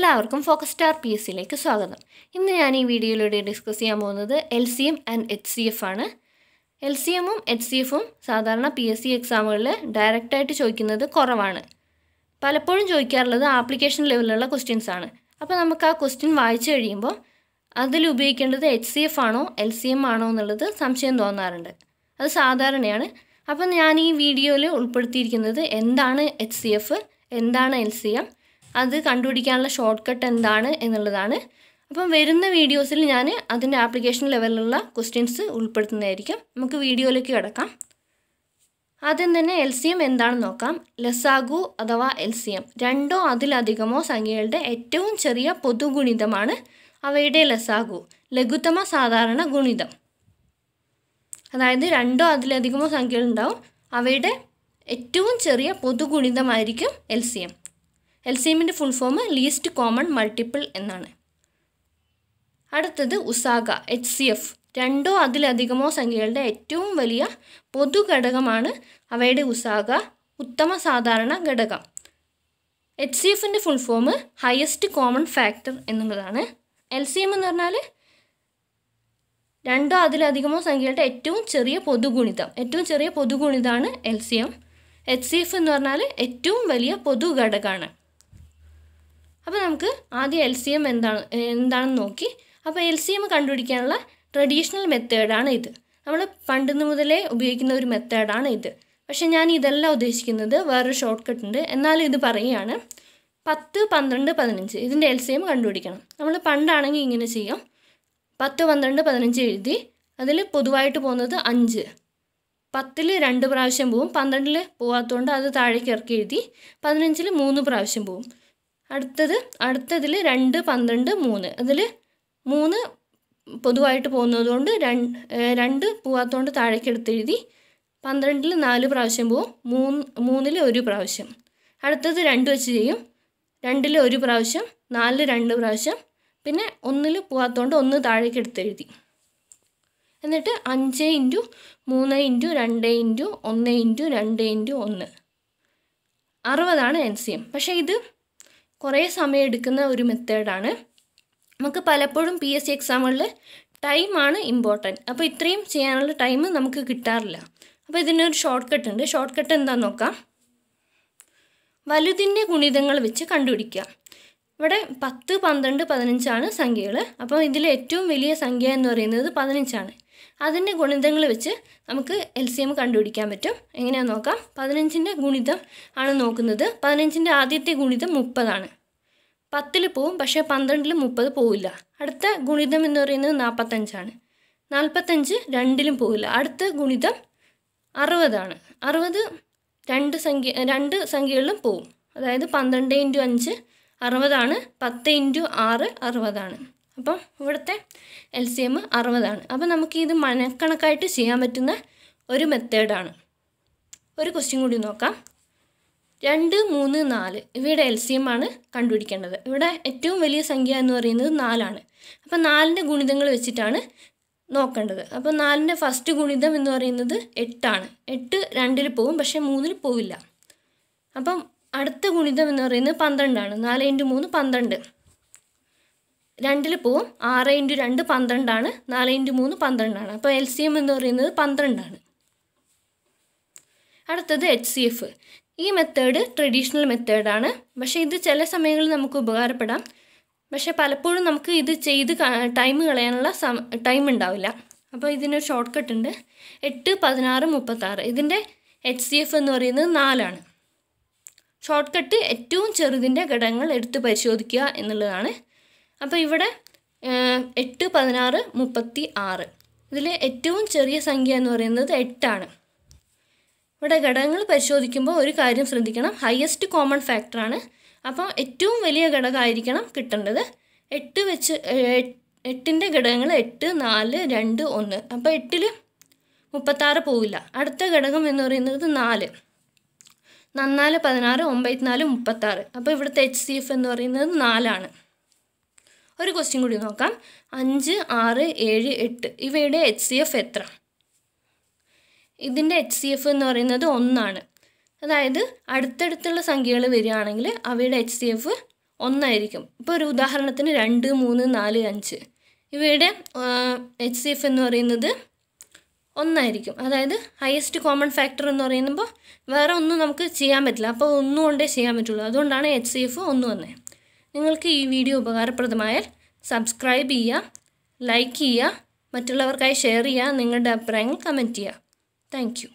എല്ലാവർക്കും focus star P S സിയിലേക്ക് സ്വാഗതം ഇന്ന് ഞാൻ ഈ വീഡിയോയിലൂടെ ഡിസ്കസ് ചെയ്യാൻ പോകുന്നത് L C M and H C F ആണ് എൽ സി എമ്മും എച്ച് സി എഫും സാധാരണ പി എസ് സി എക്സാമുകളിൽ ഡയറക്റ്റായിട്ട് ചോദിക്കുന്നത് കുറവാണ് പലപ്പോഴും ചോദിക്കാറുള്ളത് ആപ്ലിക്കേഷൻ ലെവലിലുള്ള ക്വസ്റ്റ്യൻസ് ആണ് അപ്പോൾ നമുക്ക് ആ ക്വസ്റ്റ്യൻ വായിച്ചു കഴിയുമ്പോൾ അതിൽ ഉപയോഗിക്കേണ്ടത് എച്ച് സി എഫ് ആണോ എൽ സി എം ആണോ എന്നുള്ളത് സംശയം തോന്നാറുണ്ട് അത് സാധാരണയാണ് അപ്പം ഞാൻ ഈ വീഡിയോയിൽ ഉൾപ്പെടുത്തിയിരിക്കുന്നത് എന്താണ് എച്ച് സി എഫ് എന്താണ് എൽ സി എം അത് കണ്ടുപിടിക്കാനുള്ള ഷോർട്ട് കട്ട് എന്താണ് എന്നുള്ളതാണ് അപ്പം വരുന്ന വീഡിയോസിൽ ഞാൻ അതിൻ്റെ ആപ്ലിക്കേഷൻ ലെവലിലുള്ള ക്വസ്റ്റ്യൻസ് ഉൾപ്പെടുത്തുന്നതായിരിക്കും നമുക്ക് വീഡിയോയിലേക്ക് കിടക്കാം ആദ്യം തന്നെ എൽ സി എം എന്താണെന്ന് നോക്കാം ലസാഗു അഥവാ എൽ സി എം രണ്ടോ അതിലധികമോ സംഖ്യകളുടെ ഏറ്റവും ചെറിയ പൊതുഗുണിതമാണ് അവയുടെ ലസാഗു ലഘുത്തമ സാധാരണ ഗുണിതം അതായത് രണ്ടോ അതിലധികമോ സംഖ്യകളുണ്ടാവും അവയുടെ ഏറ്റവും ചെറിയ പൊതുഗുണിതമായിരിക്കും L C M L C എമ്മിൻ്റെ full form least common multiple എന്നാണ് അടുത്തത് ഉസാഗ എച്ച് സി എഫ് രണ്ടോ അതിലധികമോ സംഖ്യകളുടെ ഏറ്റവും വലിയ പൊതു ഘടകമാണ് അവയുടെ ഉസാഗ ഉത്തമ സാധാരണ ഘടകം എച്ച് സി എഫിൻ്റെ full form highest common factor എന്നുള്ളതാണ് എൽ സി എം എന്ന് പറഞ്ഞാൽ രണ്ടോ അതിലധികമോ സംഖ്യകളുടെ ഏറ്റവും ചെറിയ പൊതുഗുണിതം ഏറ്റവും ചെറിയ പൊതുഗുണിതമാണ് L C M H C F എന്ന് പറഞ്ഞാൽ ഏറ്റവും വലിയ പൊതു ഘടകമാണ് അപ്പോൾ നമുക്ക് ആദ്യം എൽ സി എം എന്താണ് എന്താണെന്ന് നോക്കി അപ്പോൾ എൽ സി എം കണ്ടുപിടിക്കാനുള്ള ട്രഡീഷണൽ മെത്തേഡാണ് ഇത് നമ്മൾ പണ്ടുന്ന് മുതലേ ഉപയോഗിക്കുന്ന ഒരു മെത്തേഡാണ് ഇത് പക്ഷെ ഞാൻ ഇതല്ല ഉദ്ദേശിക്കുന്നത് വേറൊരു ഷോർട്ട് കട്ട് ഉണ്ട് എന്നാലും ഇത് പറയുകയാണ് പത്ത് പന്ത്രണ്ട് പതിനഞ്ച് ഇതിൻ്റെ എൽ സി എം കണ്ടുപിടിക്കണം നമ്മൾ പണ്ടാണെങ്കിൽ ഇങ്ങനെ ചെയ്യാം പത്ത് പന്ത്രണ്ട് പതിനഞ്ച് എഴുതി അതിൽ പൊതുവായിട്ട് പോകുന്നത് അഞ്ച് പത്തിൽ രണ്ട് പ്രാവശ്യം പോവും പന്ത്രണ്ടിൽ പോകാത്തതുകൊണ്ട് അത് താഴേക്ക് ഇറക്കി എഴുതി പതിനഞ്ചിൽ മൂന്ന് പ്രാവശ്യം പോവും അടുത്തത് അടുത്തതിൽ രണ്ട് പന്ത്രണ്ട് മൂന്ന് അതിൽ മൂന്ന് പൊതുവായിട്ട് പോകുന്നതുകൊണ്ട് രണ്ട് രണ്ട് പോവാത്തതുകൊണ്ട് താഴേക്ക് എടുത്തെഴുതി പന്ത്രണ്ടിൽ നാല് പ്രാവശ്യം പോവും മൂന്ന് മൂന്നിൽ ഒരു പ്രാവശ്യം അടുത്തത് രണ്ട് വെച്ച് ചെയ്യും രണ്ടിൽ ഒരു പ്രാവശ്യം നാലിൽ രണ്ട് പ്രാവശ്യം പിന്നെ ഒന്നിൽ പോവാത്തതുകൊണ്ട് ഒന്ന് താഴേക്ക് എടുത്തെഴുതി എന്നിട്ട് അഞ്ച് ഇൻറ്റു മൂന്ന് ഇൻറ്റു രണ്ട് ഇൻറ്റു ഒന്ന് ഇൻറ്റു രണ്ട് ഇൻറ്റു ഒന്ന് അറുപതാണ് എൻ സി എം പക്ഷേ ഇത് കുറേ സമയം എടുക്കുന്ന ഒരു മെത്തേഡാണ് നമുക്ക് പലപ്പോഴും പി എസ് സി എക്സാമുകളിൽ ടൈമാണ് ഇമ്പോർട്ടൻറ്റ് അപ്പോൾ ഇത്രയും ചെയ്യാനുള്ള ടൈം നമുക്ക് കിട്ടാറില്ല അപ്പോൾ ഇതിനൊരു ഷോർട്ട് കട്ട് ഉണ്ട് ഷോർട്ട് കട്ട് എന്താണെന്ന് നോക്കാം വലുതിൻ്റെ ഗുണിതങ്ങൾ വെച്ച് കണ്ടുപിടിക്കുക ഇവിടെ പത്ത് പന്ത്രണ്ട് പതിനഞ്ചാണ് സംഖ്യകൾ അപ്പോൾ ഇതിൽ ഏറ്റവും വലിയ സംഖ്യ എന്ന് പറയുന്നത് പതിനഞ്ചാണ് അതിൻ്റെ ഗുണിതങ്ങൾ വെച്ച് നമുക്ക് എൽ സി എം കണ്ടുപിടിക്കാൻ പറ്റും എങ്ങനെയാണെന്ന് നോക്കാം പതിനഞ്ചിൻ്റെ ഗുണിതം ആണ് നോക്കുന്നത് പതിനഞ്ചിൻ്റെ ആദ്യത്തെ ഗുണിതം മുപ്പതാണ് പത്തിൽ പോവും പക്ഷേ പന്ത്രണ്ടിൽ മുപ്പത് പോവില്ല അടുത്ത ഗുണിതം എന്ന് പറയുന്നത് നാൽപ്പത്തഞ്ചാണ് നാൽപ്പത്തഞ്ച് രണ്ടിലും പോവില്ല അടുത്ത ഗുണിതം അറുപതാണ് അറുപത് രണ്ട് സംഖ്യ രണ്ട് സംഖ്യകളിലും പോവും അതായത് പന്ത്രണ്ട് ഇൻറ്റു അഞ്ച് അറുപതാണ് പത്ത് ഇൻറ്റു ആറ് അറുപതാണ് അപ്പം ഇവിടുത്തെ എൽ സി എം അറുപതാണ് അപ്പം നമുക്ക് ഇത് മനക്കണക്കായിട്ട് ചെയ്യാൻ പറ്റുന്ന ഒരു മെത്തേഡാണ് ഒരു ക്വസ്റ്റ്യൻ കൂടി നോക്കാം രണ്ട് മൂന്ന് നാല് ഇവയുടെ എൽ സി എം ആണ് കണ്ടുപിടിക്കേണ്ടത് ഇവിടെ ഏറ്റവും വലിയ സംഖ്യ എന്ന് പറയുന്നത് നാലാണ് അപ്പം നാലിൻ്റെ ഗുണിതങ്ങൾ വെച്ചിട്ടാണ് നോക്കേണ്ടത് അപ്പോൾ നാലിൻ്റെ ഫസ്റ്റ് ഗുണിതം എന്ന് പറയുന്നത് എട്ടാണ് എട്ട് രണ്ടിൽ പോകും പക്ഷേ മൂന്നിൽ പോവില്ല അപ്പം അടുത്ത ഗുണിതം എന്ന് പറയുന്നത് പന്ത്രണ്ടാണ് നാല് ഇൻറ്റു മൂന്ന് പന്ത്രണ്ട് രണ്ടിൽ പോവും ആറ് ഇൻറ്റു രണ്ട് പന്ത്രണ്ടാണ് നാല് ഇൻറ്റു മൂന്ന് പന്ത്രണ്ടാണ് അപ്പോൾ എൽ സി എം എന്ന് പറയുന്നത് പന്ത്രണ്ടാണ് അടുത്തത് എച്ച് സി എഫ് ഈ മെത്തേഡ് ട്രഡീഷണൽ മെത്തേഡാണ് പക്ഷേ ഇത് ചില സമയങ്ങളിൽ നമുക്ക് ഉപകാരപ്പെടാം പക്ഷേ പലപ്പോഴും നമുക്ക് ഇത് ചെയ്ത് ടൈം കളയാനുള്ള ടൈം ഉണ്ടാവില്ല അപ്പോൾ ഇതിനൊരു ഷോർട്ട് കട്ട് ഉണ്ട് എട്ട് പതിനാറ് മുപ്പത്താറ് ഇതിൻ്റെ എച്ച് സി എഫ് എന്ന് പറയുന്നത് നാലാണ് ഷോർട്ട് കട്ട് ഏറ്റവും ചെറുതിൻ്റെ ഘടകങ്ങൾ എടുത്ത് പരിശോധിക്കുക എന്നുള്ളതാണ് അപ്പോൾ ഇവിടെ എട്ട് പതിനാറ് മുപ്പത്തി ആറ് ഇതിൽ ഏറ്റവും ചെറിയ സംഖ്യ എന്ന് പറയുന്നത് എട്ടാണ് ഇവിടെ ഘടകങ്ങൾ പരിശോധിക്കുമ്പോൾ ഒരു കാര്യം ശ്രദ്ധിക്കണം ഹയസ്റ്റ് കോമൺ ഫാക്ടറാണ് അപ്പോൾ ഏറ്റവും വലിയ ഘടകമായിരിക്കണം കിട്ടേണ്ടത് എട്ട് വെച്ച് എട്ടിൻ്റെ ഘടകങ്ങൾ എട്ട് നാല് രണ്ട് ഒന്ന് അപ്പോൾ എട്ടിൽ മുപ്പത്താറ് പോവില്ല അടുത്ത ഘടകം എന്ന് പറയുന്നത് നാല് നന്നാല് പതിനാറ് ഒമ്പത്തിനാല് മുപ്പത്താറ് അപ്പോൾ ഇവിടുത്തെ എച്ച് സി എഫ് എന്ന് പറയുന്നത് നാലാണ് ഒരു ക്വസ്റ്റ്യൻ കൂടി നോക്കാം അഞ്ച് ആറ് ഏഴ് എട്ട് ഇവയുടെ എച്ച് സി എഫ് എത്ര ഇതിൻ്റെ എച്ച് സി എഫ് എന്ന് പറയുന്നത് ഒന്നാണ് അതായത് അടുത്തടുത്തുള്ള സംഖ്യകൾ വരികയാണെങ്കിൽ അവയുടെ എച്ച് സി എഫ് ഒന്നായിരിക്കും ഇപ്പോൾ ഒരു ഉദാഹരണത്തിന് രണ്ട് മൂന്ന് നാല് അഞ്ച് ഇവയുടെ എച്ച് സി എഫ് എന്ന് പറയുന്നത് ഒന്നായിരിക്കും അതായത് ഹയസ്റ്റ് കോമൺ ഫാക്ടർ എന്ന് പറയുമ്പോൾ വേറെ ഒന്നും നമുക്ക് ചെയ്യാൻ പറ്റില്ല അപ്പോൾ ഒന്നും കൊണ്ടേ ചെയ്യാൻ പറ്റുള്ളൂ അതുകൊണ്ടാണ് എച്ച് സി എഫ് ഒന്ന് വന്നത് നിങ്ങൾക്ക് ഈ വീഡിയോ ഉപകാരപ്രദമായാൽ സബ്സ്ക്രൈബ് ചെയ്യുക ലൈക്ക് ചെയ്യുക മറ്റുള്ളവർക്കായി ഷെയർ ചെയ്യുക നിങ്ങളുടെ അഭിപ്രായങ്ങൾ കമൻറ്റ് ചെയ്യുക താങ്ക്